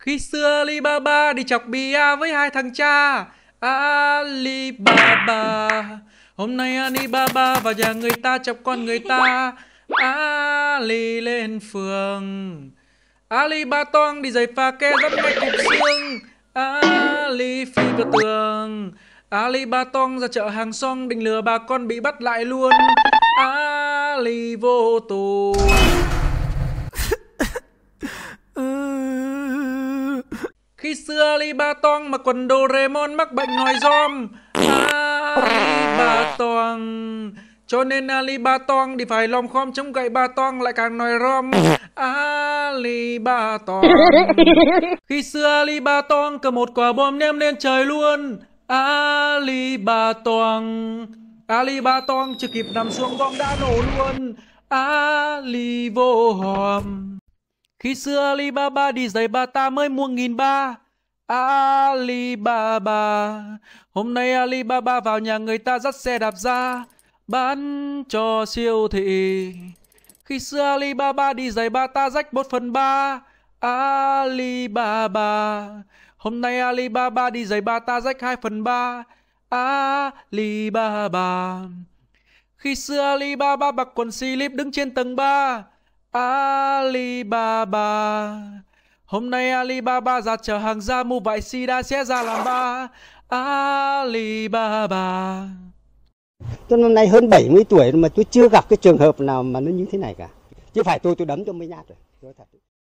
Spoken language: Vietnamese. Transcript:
Khi xưa Alibaba đi chọc bia với hai thằng cha Alibaba Hôm nay Alibaba vào nhà người ta chọc con người ta Ali lên phường Ali toang đi giày pha ke rất mạch cục xương Ali phi vào tường Ali toang ra chợ hàng xong định lừa bà con bị bắt lại luôn Ali vô tù khi xưa ly ba tong mà quần Doraemon mắc bệnh ngòi giom Alibaba à, Toang cho nên Alibaba à, Toang thì phải lòng khom chống gậy ba Toang lại càng nói rom Alibaba à, Toang Khi xưa Alibaba Toang cầm một quả bom ném lên trời luôn Alibaba Tong Alibaba Tong chưa kịp nằm xuống bom đã nổ luôn Ali vô hòm khi xưa Alibaba đi giày bà ta mới mua nghìn ba. Alibaba Hôm nay Alibaba vào nhà người ta dắt xe đạp ra Bán cho siêu thị Khi xưa Alibaba đi giày ba ta rách một phần ba Alibaba Hôm nay Alibaba đi giày ba ta rách hai phần ba Alibaba Khi xưa Alibaba mặc quần slip đứng trên tầng 3 Alibaba Hôm nay Alibaba ra chở hàng ra mua vải sida sẽ ra làm ba Alibaba Tôi năm nay hơn 70 tuổi mà tôi chưa gặp cái trường hợp nào mà nó như thế này cả Chứ phải tôi tôi đấm cho mấy nhát rồi. Tôi thật.